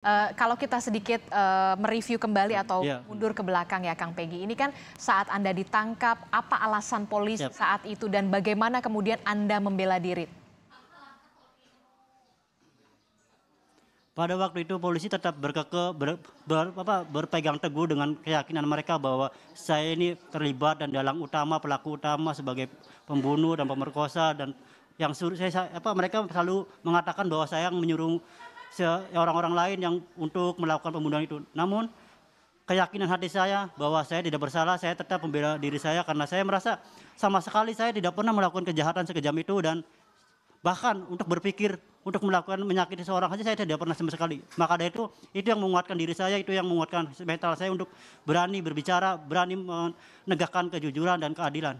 Uh, kalau kita sedikit uh, mereview kembali atau yeah. mundur ke belakang ya Kang Peggy. ini kan saat Anda ditangkap, apa alasan polisi yep. saat itu dan bagaimana kemudian Anda membela diri? Pada waktu itu polisi tetap berkeke, ber, ber, apa, berpegang teguh dengan keyakinan mereka bahwa saya ini terlibat dan dalang utama, pelaku utama sebagai pembunuh dan pemerkosa dan yang suruh saya apa mereka selalu mengatakan bahwa saya yang menyuruh orang-orang lain yang untuk melakukan pembunuhan itu. Namun keyakinan hati saya bahwa saya tidak bersalah, saya tetap membela diri saya karena saya merasa sama sekali saya tidak pernah melakukan kejahatan sekejam itu dan bahkan untuk berpikir untuk melakukan menyakiti seorang saja saya tidak pernah sama sekali. Maka dari itu itu yang menguatkan diri saya, itu yang menguatkan mental saya untuk berani berbicara, berani menegakkan kejujuran dan keadilan.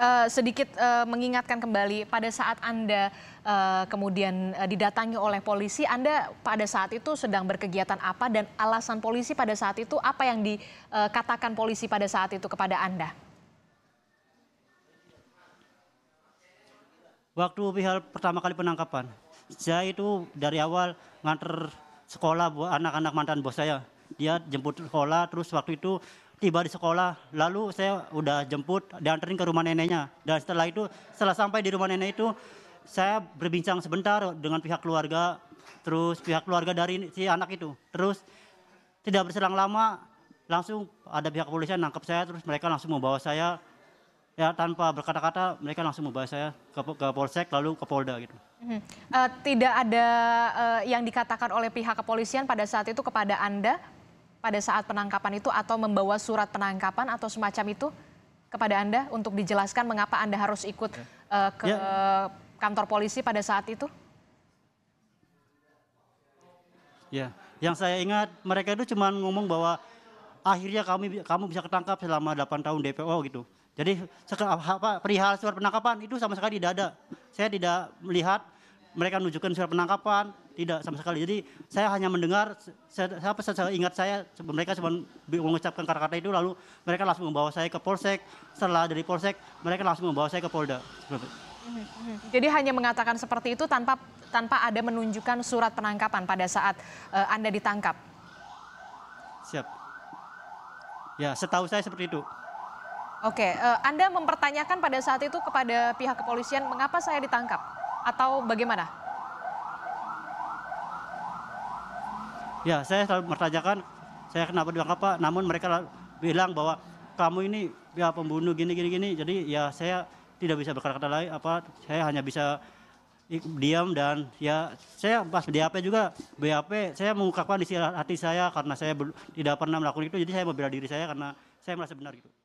Uh, sedikit uh, mengingatkan kembali pada saat Anda uh, kemudian uh, didatangi oleh polisi, Anda pada saat itu sedang berkegiatan apa dan alasan polisi pada saat itu apa yang dikatakan polisi pada saat itu kepada Anda? Waktu pihak pertama kali penangkapan, saya itu dari awal nganter sekolah anak-anak mantan bos saya dia jemput sekolah terus waktu itu tiba di sekolah lalu saya udah jemput dianterin ke rumah neneknya dan setelah itu setelah sampai di rumah nenek itu saya berbincang sebentar dengan pihak keluarga terus pihak keluarga dari si anak itu terus tidak berselang lama langsung ada pihak kepolisian nangkep saya terus mereka langsung membawa saya ya tanpa berkata-kata mereka langsung membawa saya ke, ke polsek lalu ke polda gitu. Uh, tidak ada uh, yang dikatakan oleh pihak kepolisian pada saat itu kepada anda pada saat penangkapan itu atau membawa surat penangkapan atau semacam itu kepada Anda untuk dijelaskan mengapa Anda harus ikut uh, ke ya. kantor polisi pada saat itu? Ya, yang saya ingat mereka itu cuma ngomong bahwa akhirnya kami kamu bisa ketangkap selama 8 tahun DPO gitu. Jadi apa perihal surat penangkapan itu sama sekali tidak ada. Saya tidak melihat mereka menunjukkan surat penangkapan, tidak sama sekali. Jadi saya hanya mendengar, saya, saya, saya ingat saya, mereka cuma mengucapkan kata-kata itu, lalu mereka langsung membawa saya ke Polsek. Setelah dari Polsek, mereka langsung membawa saya ke Polda. Jadi hanya mengatakan seperti itu tanpa tanpa ada menunjukkan surat penangkapan pada saat uh, Anda ditangkap. Siap. Ya, setahu saya seperti itu. Oke, uh, Anda mempertanyakan pada saat itu kepada pihak kepolisian mengapa saya ditangkap? atau bagaimana? Ya, saya selalu bertanyakan, saya kenapa dianggap Pak, namun mereka bilang bahwa kamu ini ya pembunuh gini gini gini. Jadi ya saya tidak bisa berkata-kata lain apa saya hanya bisa diam dan ya saya pas BAP juga BAP saya mengungkapkan di hati saya karena saya tidak pernah melakukan itu jadi saya membela diri saya karena saya merasa benar gitu.